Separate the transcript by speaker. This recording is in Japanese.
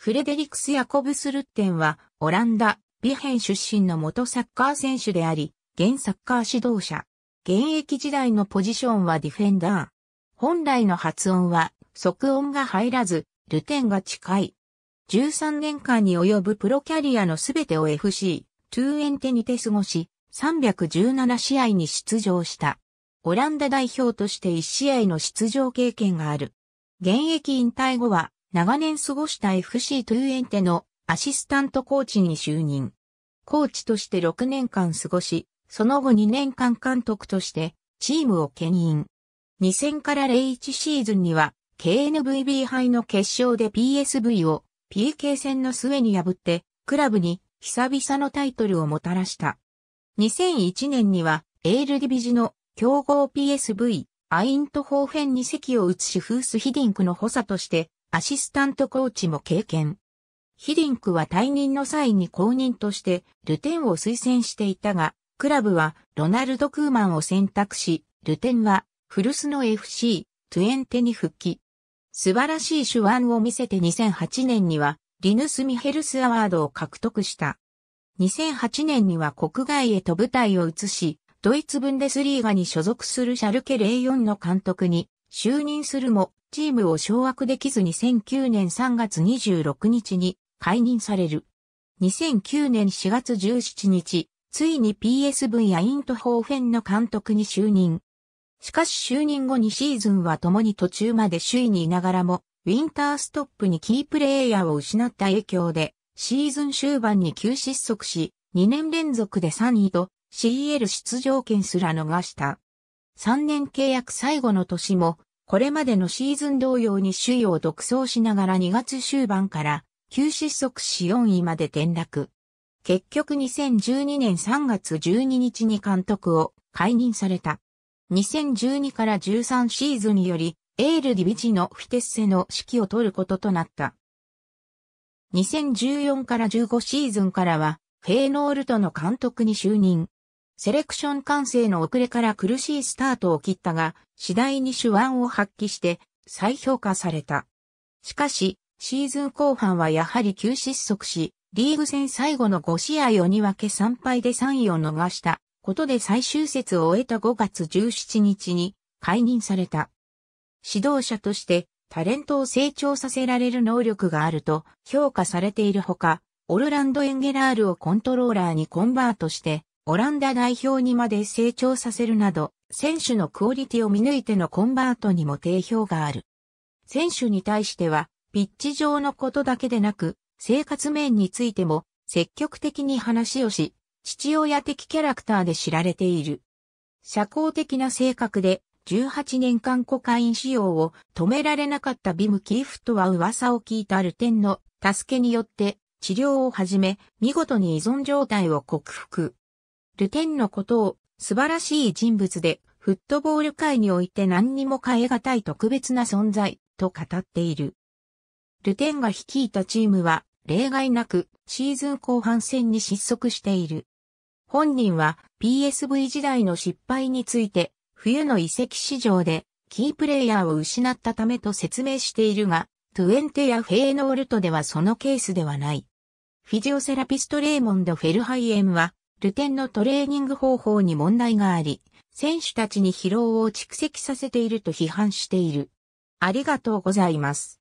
Speaker 1: フレデリクス・ヤコブスルッテンは、オランダ、ビヘン出身の元サッカー選手であり、現サッカー指導者。現役時代のポジションはディフェンダー。本来の発音は、即音が入らず、ルテンが近い。13年間に及ぶプロキャリアのすべてを FC、トゥーエンテにて過ごし、317試合に出場した。オランダ代表として1試合の出場経験がある。現役引退後は、長年過ごした FC トゥーエンテのアシスタントコーチに就任。コーチとして6年間過ごし、その後2年間監督としてチームを牽引。2000から01シーズンには KNVB 杯の決勝で PSV を PK 戦の末に破ってクラブに久々のタイトルをもたらした。2001年にはエールディビジの強豪 PSV アイントホーフェンに席を移しフースヒディンクの補佐としてアシスタントコーチも経験。ヒディンクは退任の際に公認としてルテンを推薦していたが、クラブはロナルド・クーマンを選択し、ルテンは古巣の FC、トゥエンテに復帰。素晴らしい手腕を見せて2008年にはリヌス・ミヘルス・アワードを獲得した。2008年には国外へと舞台を移し、ドイツブンデスリーガに所属するシャルケレイヨンの監督に就任するも、チームを掌握できず2009年3月26日に解任される。2009年4月17日、ついに PSV やイントホーフェンの監督に就任。しかし就任後にシーズンは共に途中まで首位にいながらも、ウィンターストップにキープレイヤーを失った影響で、シーズン終盤に急失速し、2年連続で3位と CL 出場権すら逃した。3年契約最後の年もこれまでのシーズン同様に首位を独走しながら2月終盤から急失速し4位まで転落。結局2012年3月12日に監督を解任された。2012から13シーズンにより、エール・ディビジのフィテッセの指揮を取ることとなった。2014から15シーズンからは、フェーノールトの監督に就任。セレクション完成の遅れから苦しいスタートを切ったが、次第に手腕を発揮して再評価された。しかし、シーズン後半はやはり急失速し、リーグ戦最後の5試合を2分け3敗で3位を逃したことで最終節を終えた5月17日に解任された。指導者としてタレントを成長させられる能力があると評価されているほか、オルランド・エンゲラールをコントローラーにコンバートしてオランダ代表にまで成長させるなど、選手のクオリティを見抜いてのコンバートにも定評がある。選手に対しては、ピッチ上のことだけでなく、生活面についても積極的に話をし、父親的キャラクターで知られている。社交的な性格で、18年間コカイン使用を止められなかったビム・キーフとは噂を聞いたある点の助けによって治療を始め、見事に依存状態を克服。ルテンのことを素晴らしい人物で、フットボール界において何にも変え難い特別な存在と語っている。ルテンが率いたチームは例外なくシーズン後半戦に失速している。本人は PSV 時代の失敗について冬の移籍市場でキープレイヤーを失ったためと説明しているが、トゥエンテやフェーノールトではそのケースではない。フィジオセラピストレーモンド・フェルハイエムはルテンのトレーニング方法に問題があり、選手たちに疲労を蓄積させていると批判している。ありがとうございます。